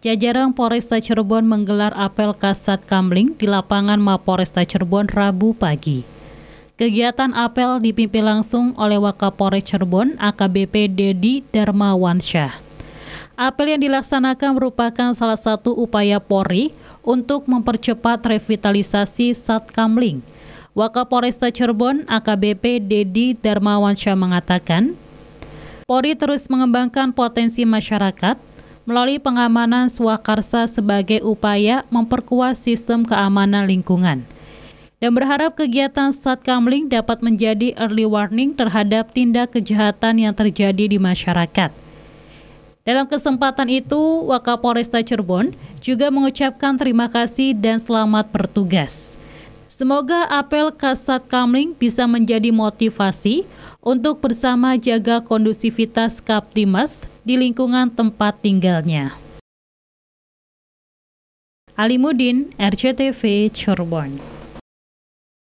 Jajaran Polresta Cirebon menggelar apel Kasat Kamling di lapangan Mapolresta Cirebon Rabu pagi. Kegiatan apel dipimpin langsung oleh Wakapolres Cirebon AKBP Dedi Darmawansyah. Apel yang dilaksanakan merupakan salah satu upaya Polri untuk mempercepat revitalisasi Satkamling. Wakapolresta Cirebon AKBP Dedi Darmawansyah mengatakan, Polri terus mengembangkan potensi masyarakat melalui pengamanan swakarsa sebagai upaya memperkuat sistem keamanan lingkungan dan berharap kegiatan Satkamling dapat menjadi early warning terhadap tindak kejahatan yang terjadi di masyarakat. Dalam kesempatan itu, Wakapolresta Cirebon juga mengucapkan terima kasih dan selamat bertugas. Semoga apel Kasat Kamling bisa menjadi motivasi untuk bersama jaga kondusivitas Kaptimas di lingkungan tempat tinggalnya. Alimudin, RCTV Cirebon.